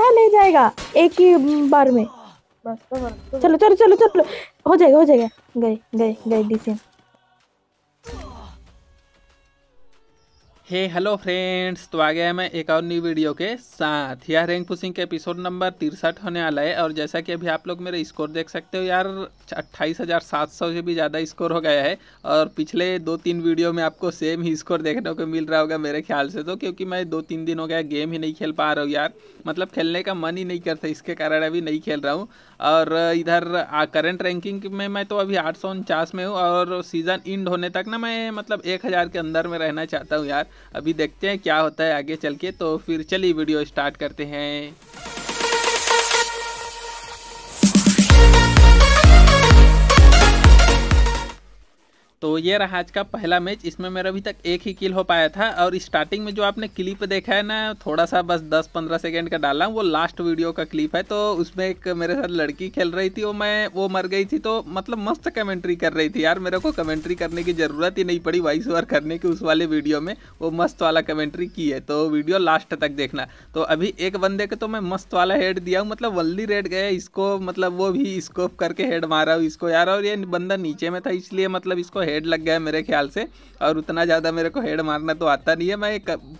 आधा ले जाएगा एक ही बार में चलो चलो चलो चलो हो जाएगा हो जाएगा गए गए गए डिसीन हे हेलो फ्रेंड्स तो आ गया है मैं एक और न्यू वीडियो के साथ यार रैंक पुशिंग के एपिसोड नंबर तिरसठ होने वाला है और जैसा कि अभी आप लोग मेरा स्कोर देख सकते हो यार अट्ठाईस हज़ार सात सौ से भी ज़्यादा स्कोर हो गया है और पिछले दो तीन वीडियो में आपको सेम ही स्कोर देखने को मिल रहा होगा मेरे ख्याल से तो क्योंकि मैं दो तीन दिन हो गया गेम ही नहीं खेल पा रहा हूँ यार मतलब खेलने का मन ही नहीं करता इसके कारण अभी नहीं खेल रहा हूँ और इधर करंट रैंकिंग में मैं तो अभी आठ सौ उनचास में हूँ और सीज़न इंड होने तक ना मैं मतलब एक हज़ार के अंदर में रहना चाहता हूँ यार अभी देखते हैं क्या होता है आगे चल के तो फिर चलिए वीडियो स्टार्ट करते हैं तो ये रहा आज का पहला मैच इसमें मेरा अभी तक एक ही किल हो पाया था और स्टार्टिंग में जो आपने क्लिप देखा है ना थोड़ा सा बस 10-15 सेकेंड का डाला वो लास्ट वीडियो का क्लिप है तो उसमें एक मेरे साथ लड़की खेल रही थी वो मैं वो मर गई थी तो मतलब मस्त कमेंट्री कर रही थी यार मेरे को कमेंट्री करने की ज़रूरत ही नहीं पड़ी वाइस ओवर करने की उस वाले वीडियो में वो मस्त वाला कमेंट्री की है तो वीडियो लास्ट तक देखना तो अभी एक बंदे को तो मैं मस्त वाला हेड दिया हूँ मतलब वल्दी रेड गए इसको मतलब वो भी स्कोप करके हेड मारा हूँ इसको यार और ये बंदा नीचे में था इसलिए मतलब इसको हेड लग गया मेरे ख्याल से और उतना ज़्यादा मेरे को हेड मारना तो आता नहीं है मैं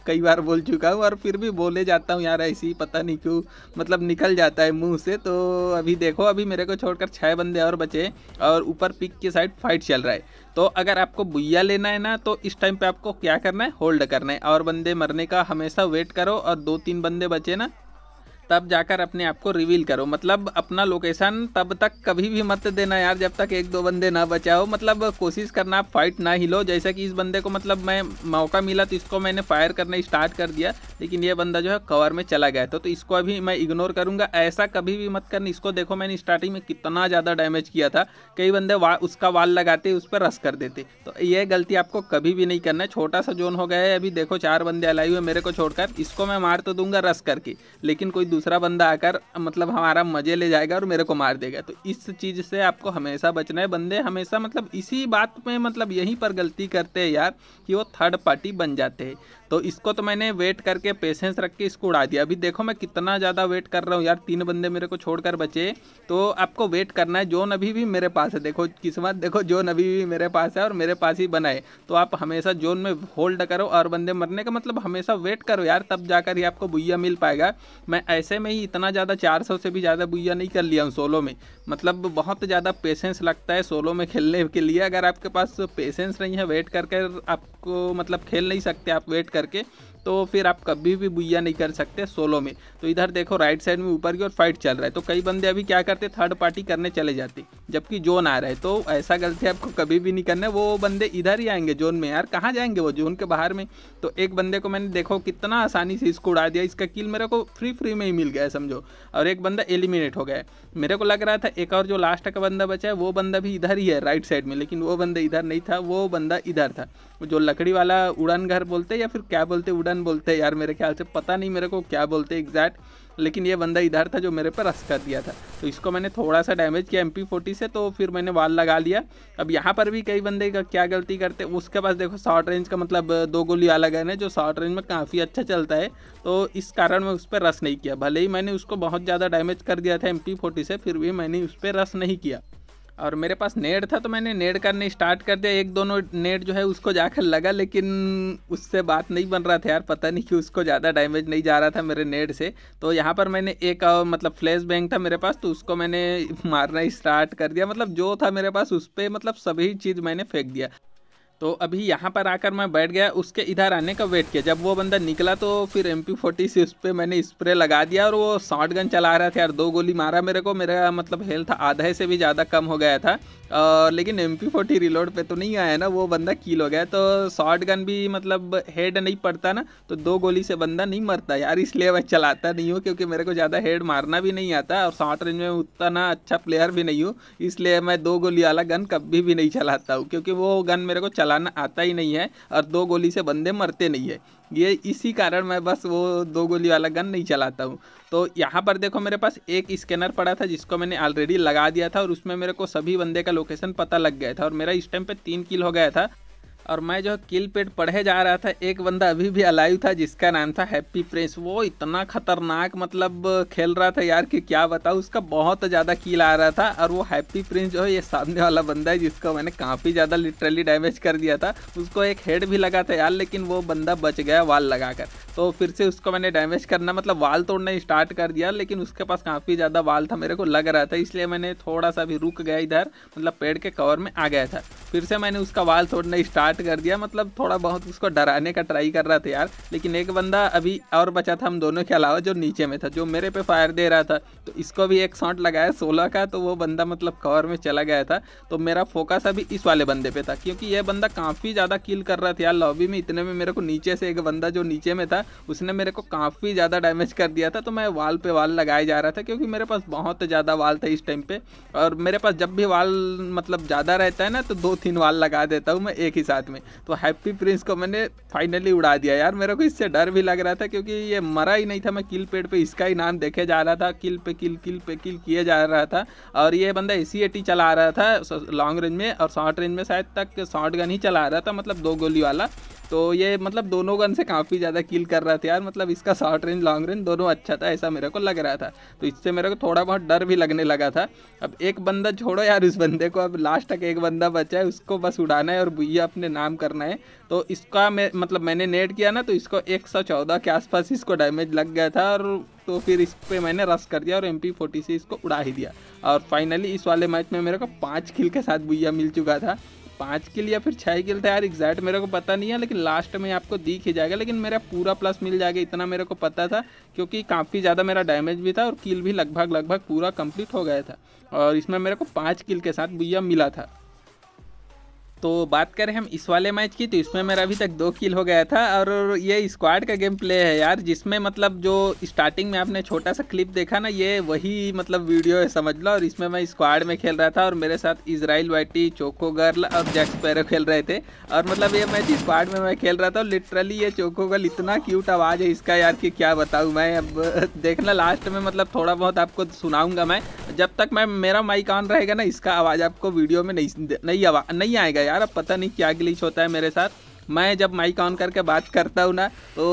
कई बार बोल चुका हूँ और फिर भी बोले जाता हूँ यार ऐसी पता नहीं क्यों मतलब निकल जाता है मुँह से तो अभी देखो अभी मेरे को छोड़कर छः बंदे और बचे और ऊपर पिक के साइड फाइट चल रहा है तो अगर आपको बुइया लेना है ना तो इस टाइम पे आपको क्या करना है होल्ड करना है और बंदे मरने का हमेशा वेट करो और दो तीन बंदे बचे ना तब जाकर अपने आप को रिवील करो मतलब अपना लोकेशन तब तक कभी भी मत देना यार जब तक एक दो बंदे ना बचाओ मतलब कोशिश करना आप फाइट ना हिलो जैसा कि इस बंदे को मतलब मैं मौका मिला तो इसको मैंने फायर करना स्टार्ट कर दिया लेकिन ये बंदा जो है कवर में चला गया था तो, तो इसको अभी मैं इग्नोर करूँगा ऐसा कभी भी मत करना इसको देखो मैंने स्टार्टिंग में कितना ज़्यादा डैमेज किया था कई बंदे वा, उसका वाल लगाते उस पर रस कर देते तो ये गलती आपको कभी भी नहीं करना है छोटा सा जोन हो गया है अभी देखो चार बंदे अलाई हुए मेरे को छोड़कर इसको मैं मार तो दूंगा रस करके लेकिन कोई दूसरा बंदा आकर मतलब हमारा मज़े ले जाएगा और मेरे को मार देगा तो इस चीज़ से आपको हमेशा बचना है बंदे हमेशा मतलब इसी बात में मतलब यहीं पर गलती करते हैं यार कि वो थर्ड पार्टी बन जाते हैं तो इसको तो मैंने वेट करके पेशेंस रख के इसको उड़ा दिया अभी देखो मैं कितना ज़्यादा वेट कर रहा हूँ यार तीन बंदे मेरे को छोड़कर बचे तो आपको वेट करना है जोन अभी भी मेरे पास है देखो किस्मत देखो जोन अभी भी मेरे पास है और मेरे पास ही बनाए तो आप हमेशा जोन में होल्ड करो और बंदे मरने का मतलब हमेशा वेट करो यार तब जाकर ही आपको बुया मिल पाएगा मैं ऐसे ऐसे में ही इतना ज़्यादा 400 से भी ज़्यादा बुइया नहीं कर लिया हूँ सोलो में मतलब बहुत ज़्यादा पेशेंस लगता है सोलो में खेलने के लिए अगर आपके पास पेशेंस नहीं है वेट कर कर आप आपको मतलब खेल नहीं सकते आप वेट करके तो फिर आप कभी भी बुइया नहीं कर सकते सोलो में तो इधर देखो राइट साइड में ऊपर की ओर फाइट चल रहा है तो कई बंदे अभी क्या करते थर्ड पार्टी करने चले जाते जबकि जोन आ रहा है तो ऐसा गलती आपको कभी भी नहीं करना है वो बंदे इधर ही आएंगे जोन में यार कहाँ जाएंगे वो जोन के बाहर में तो एक बंदे को मैंने देखो कितना आसानी से इसको उड़ा दिया इसका किल मेरे को फ्री फ्री में ही मिल गया समझो और एक बंदा एलिमिनेट हो गया मेरे को लग रहा था एक और जो लास्ट का बंदा बचा है वो बंदा भी इधर ही है राइट साइड में लेकिन वो बंदा इधर नहीं था वो बंदा इधर था जो लकड़ी वाला उड़न घर बोलते या फिर क्या बोलते उड़न बोलते यार मेरे ख्याल से पता नहीं मेरे को क्या बोलते एग्जैक्ट लेकिन ये बंदा इधर था जो मेरे पर रस कर दिया था तो इसको मैंने थोड़ा सा डैमेज किया एम पी से तो फिर मैंने वाल लगा लिया अब यहाँ पर भी कई बंदे का क्या गलती करते उसके पास देखो शॉर्ट रेंज का मतलब दो गोली अलग है जो शॉर्ट रेंज में काफ़ी अच्छा चलता है तो इस कारण मैं उस पर रस नहीं किया भले ही मैंने उसको बहुत ज़्यादा डैमेज कर दिया था एम से फिर भी मैंने उस पर रस नहीं किया और मेरे पास नेड था तो मैंने नेड करने स्टार्ट कर दिया एक दोनों नेड जो है उसको जाकर लगा लेकिन उससे बात नहीं बन रहा था यार पता नहीं कि उसको ज़्यादा डैमेज नहीं जा रहा था मेरे नेड से तो यहाँ पर मैंने एक मतलब फ्लैश बैंक था मेरे पास तो उसको मैंने मारना स्टार्ट कर दिया मतलब जो था मेरे पास उस पर मतलब सभी चीज़ मैंने फेंक दिया तो अभी यहाँ पर आकर मैं बैठ गया उसके इधर आने का वेट किया जब वो बंदा निकला तो फिर एम पी फोर्टी से उस पर मैंने स्प्रे लगा दिया और वो शॉर्ट गन चला रहा था यार दो गोली मारा मेरे को मेरा मतलब हेल्थ आधे से भी ज़्यादा कम हो गया था और लेकिन एम पी फोर्टी रिलोड पर तो नहीं आया ना वो बंदा कील हो गया तो शॉर्ट गन भी मतलब हेड नहीं पड़ता ना तो दो गोली से बंदा नहीं मरता यार इसलिए मैं चलाता नहीं हूँ क्योंकि मेरे को ज़्यादा हेड मारना भी नहीं आता और शॉर्ट रेंज में उतना अच्छा प्लेयर भी नहीं हूँ इसलिए मैं दो गोली वाला गन कभी भी नहीं चलाता हूँ क्योंकि वो गन मेरे को चला चलाना आता ही नहीं है और दो गोली से बंदे मरते नहीं है ये इसी कारण मैं बस वो दो गोली वाला गन नहीं चलाता हूँ तो यहाँ पर देखो मेरे पास एक स्कैनर पड़ा था जिसको मैंने ऑलरेडी लगा दिया था और उसमें मेरे को सभी बंदे का लोकेशन पता लग गया था और मेरा इस टाइम पे तीन किल हो गया था और मैं जो किल पेट पढ़े जा रहा था एक बंदा अभी भी अलाइव था जिसका नाम था हैप्पी प्रिंस वो इतना खतरनाक मतलब खेल रहा था यार कि क्या बताऊँ उसका बहुत ज़्यादा किल आ रहा था और वो हैप्पी प्रिंस जो है ये सामने वाला बंदा है जिसको मैंने काफ़ी ज़्यादा लिटरली डैमेज कर दिया था उसको एक हेड भी लगा था यार लेकिन वो बंदा बच गया वाल लगाकर तो फिर से उसको मैंने डैमेज करना मतलब वाल तोड़ना स्टार्ट कर दिया लेकिन उसके पास काफ़ी ज़्यादा वाल था मेरे को लग रहा था इसलिए मैंने थोड़ा सा भी रुक गया इधर मतलब पेड़ के कवर में आ गया था फिर से मैंने उसका वाल तोड़ना स्टार्ट कर दिया मतलब थोड़ा बहुत उसको डराने का ट्राई कर रहा था यार लेकिन एक बंदा अभी और बचा था हम दोनों के अलावा जो नीचे में था जो मेरे पे फायर दे रहा था तो इसको भी एक शॉट लगाया सोलह का तो वो बंदा मतलब कवर में चला गया था तो मेरा फोकस अभी इस वाले बंदे पे था क्योंकि यह बंदा काफ़ी ज़्यादा किल कर रहा था यार लॉबी में इतने में मेरे को नीचे से एक बंदा जो नीचे में था उसने मेरे को काफ़ी ज़्यादा डैमेज कर दिया था तो मैं वाल पर वाल लगाया जा रहा था क्योंकि मेरे पास बहुत ज़्यादा वाल था इस टाइम पर और मेरे पास जब भी वाल मतलब ज़्यादा रहता है ना तो दो तीन वाल लगा देता हूँ मैं एक ही साथ में तो हैप्पी प्रिंस को मैंने फाइनली उड़ा दिया यार मेरे को इससे डर भी लग रहा था क्योंकि ये मरा ही नहीं था मैं किल पेड़ पे इसका ही नाम देखे जा रहा था किल पे किल किल पे किल किए जा रहा था और ये बंदा ए टी चला रहा था लॉन्ग रेंज में और शॉर्ट रेंज में शायद तक शॉर्ट गन ही चला रहा था मतलब दो गोली वाला तो ये मतलब दोनों गन से काफ़ी ज़्यादा किल कर रहा था यार मतलब इसका शॉर्ट रेंज लॉन्ग रेंज दोनों अच्छा था ऐसा मेरे को लग रहा था तो इससे मेरे को थोड़ा बहुत डर भी लगने लगा था अब एक बंदा छोड़ो यार उस बंदे को अब लास्ट तक एक बंदा बचा है उसको बस उड़ाना है और भैया अपने नाम करना है तो इसका मैं मतलब मैंने नेट किया ना तो इसको एक सौ चौदह के आसपास इसको डैमेज लग गया था और तो फिर इस पर मैंने रस कर दिया और एम पी फोर्टी से इसको उड़ा ही दिया और फाइनली इस वाले मैच में मेरे को पाँच खिल के साथ भुया मिल चुका था पाँच किल या फिर छः किल था यार एग्जैक्ट मेरे को पता नहीं है लेकिन लास्ट में आपको दिख ही जाएगा लेकिन मेरा पूरा प्लस मिल जाएगा इतना मेरे को पता था क्योंकि काफ़ी ज़्यादा मेरा डैमेज भी था और किल भी लगभग लगभग पूरा कंप्लीट हो गया था और इसमें मेरे को पाँच किल के साथ भैया मिला था तो बात करें हम इस वाले मैच की तो इसमें मेरा अभी तक दो किल हो गया था और ये स्क्वाड का गेम प्ले है यार जिसमें मतलब जो स्टार्टिंग में आपने छोटा सा क्लिप देखा ना ये वही मतलब वीडियो है समझ लो और इसमें मैं स्क्वाड में खेल रहा था और मेरे साथ इसराइल वाइटी चोको गर्ल और जैक्स पैरो खेल रहे थे और मतलब ये मैच स्क्वाड में मैं खेल रहा था लिटरली ये चोको गर्ल इतना क्यूट आवाज़ है इसका यार कि क्या बताऊँ मैं अब देखना लास्ट में मतलब थोड़ा बहुत आपको सुनाऊँगा मैं जब तक मैं मेरा माइक ऑन रहेगा ना इसका आवाज़ आपको वीडियो में नहीं नहीं आवा नहीं आएगा यार अब पता नहीं क्या ग्लिच होता है मेरे साथ मैं जब माइक ऑन करके बात करता हूँ ना तो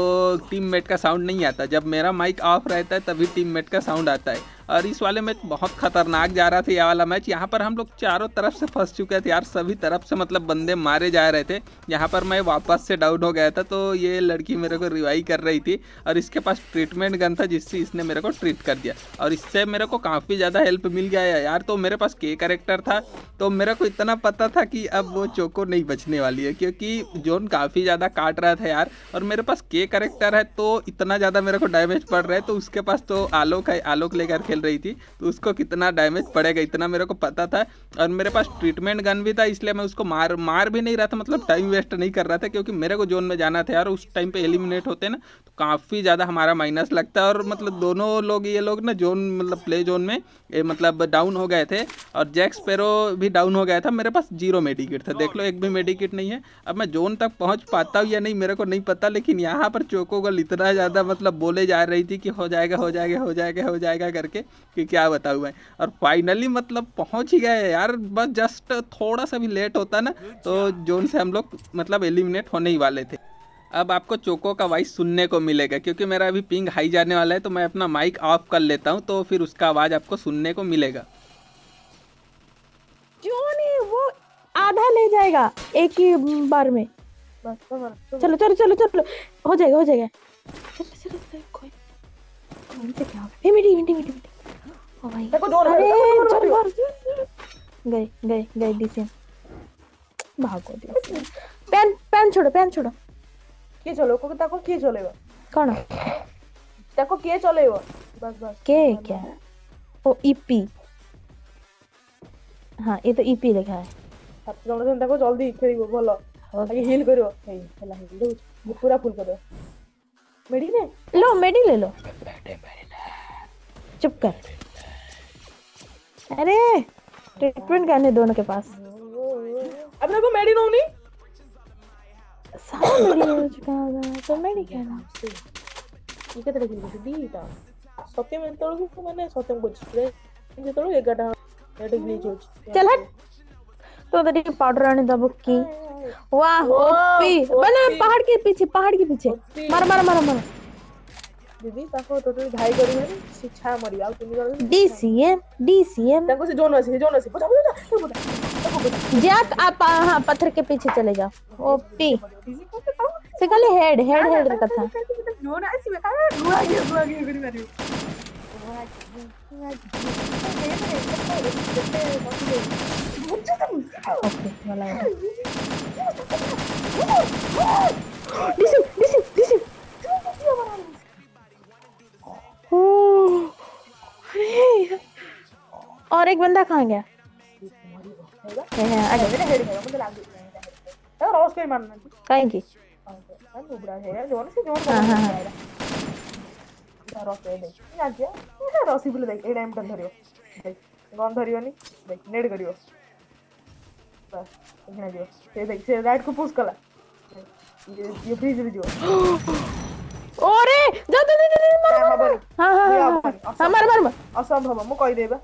टीममेट का साउंड नहीं आता जब मेरा माइक ऑफ रहता है तभी टीममेट का साउंड आता है और इस वाले मैच बहुत खतरनाक जा रहा था यह वाला मैच यहाँ पर हम लोग चारों तरफ से फंस चुके थे यार सभी तरफ से मतलब बंदे मारे जा रहे थे यहाँ पर मैं वापस से डाउन हो गया था तो ये लड़की मेरे को रिवाइव कर रही थी और इसके पास ट्रीटमेंट गन था जिससे इसने मेरे को ट्रीट कर दिया और इससे मेरे को काफ़ी ज़्यादा हेल्प मिल गया है यार तो मेरे पास के करेक्टर था तो मेरे को इतना पता था कि अब वो चोको नहीं बचने वाली है क्योंकि जोन काफ़ी ज़्यादा काट रहा था यार और मेरे पास के करेक्टर है तो इतना ज़्यादा मेरे को डैमेज पड़ रहा है तो उसके पास तो आलोक है आलोक लेकर के खेल रही थी तो उसको कितना डैमेज पड़ेगा इतना मेरे को पता था और मेरे पास ट्रीटमेंट गन भी था इसलिए मैं उसको मार मार भी नहीं रहा था मतलब टाइम वेस्ट नहीं कर रहा था क्योंकि मेरे को जोन में जाना था और उस टाइम पर एलिमिनेट होते ना तो काफ़ी ज़्यादा हमारा माइनस लगता है और मतलब दोनों लोग ये लोग ना जोन मतलब प्ले जोन में मतलब डाउन हो गए थे और जैक्स पेरो भी डाउन हो गया था मेरे पास जीरो मेडिकेट था देख लो एक भी मेडिकेट नहीं है अब मैं जोन तक पहुंच पाता हूँ या नहीं मेरे को नहीं पता लेकिन यहाँ पर चोकोगल इतना ज़्यादा मतलब बोले जा रही थी कि हो जाएगा हो जाएगा हो जाएगा हो जाएगा करके कि क्या बता हुआ है और फाइनली मतलब पहुंच ही गए यार बस जस्ट थोड़ा सा भी लेट होता ना तो जोन से हम लोग मतलब एलिमिनेट होने ही वाले थे अब आपको चोको का वॉइस सुनने को मिलेगा क्योंकि मेरा अभी पिंग हाई जाने वाला है तो मैं अपना माइक ऑफ कर लेता हूँ तो फिर उसका आवाज़ आपको सुनने को मिलेगा आधा ले जाएगा एक ही बार में चलो चलो चलो चलो हो जाएगा हो जाएगा चलो चलो कोई कौन से क्या मिटी मिटी मिटी मिटी ओ भाई देखो डोर अरे चल मार गए गए गए डीसीएम भागो डीसीएम पेन पेन छोड़ो पेन छोड़ो କିଏ ଚଲେଇବ କୋକ ତାକୁ କିଏ ଚଲେଇବ କଣ ତାକୁ କିଏ ଚଲେଇବ बस बस के क्या ओ ईपी हाँ ये तो ईपी लिखा है ସାତ ଜଣ ସେମିତି ତାକୁ ଜଲ୍ଦି ଖେଳିବ ଭଲ ଆଗେ ହିଲ୍ କରିବ ହେଇ ହେଲା ହିଲ୍ ଦଉଛି ପୁରା ଫୁଲ୍ କରିବ मेडिक ले लो मेडिक ले लो चुप कर अरे ट्रीटमेंट करने दोनों के पास अब मेरे को मेडी नहीं सारा मेडी हो चुका है तो मेडी क्या नाम से ये तरह की बात है दी था सत्यम इन तोड़ को तो मैंने सत्यम को स्प्रे इन तोड़ एक गड्ढा एडिक ली जो चल हट तो तेरी पाउडर आने दबो की वाह ओपी बना पहाड़ के पीछे पहाड़ के पीछे मर मर मर मर ଦିଦି ତାଙ୍କ ଟୋଟାଲି ଘାଇ କରିବେନି ଶିକ୍ଷା शिक्षा मरी ତିନି ଜଣ ଡିସିଏମ डीसीएम डीसीएम ताको से जोन ସେ जोन ଅଛି ବୁଝା ବୁଝା जैक आप हां पत्थर के पीछे चले जाओ ओपी से खाली हेड हेड हेड का था जोन आसी बेटा गुआ गे रुआ गे करी मारियो ओके वाला डिसो और एक बंदा कहाँ गया कहीं की ରସିବୁଲ ଦେଖ ଏଇ ଟାଇମ୍ଟା ଧରିବ ଦେଖ ଗନ୍ ଧରିବନି ଦେଖ ନେଟ୍ କରିବ ବାସ୍ ଏଇଖିନା ଯିବ ସେ ଦେଖ ସେ ରାଇଟ୍କୁ ପୁସ୍ କଲା ଇଏ ଫ୍ରିଜ୍ରେ ଯିବ ଓରେ ଯା ଯା ଯା ମାର ମାର ମାର ମାର ମାର ମାର ମାର ମାର ମାର ମାର ମାର ମାର ମାର ମାର ମାର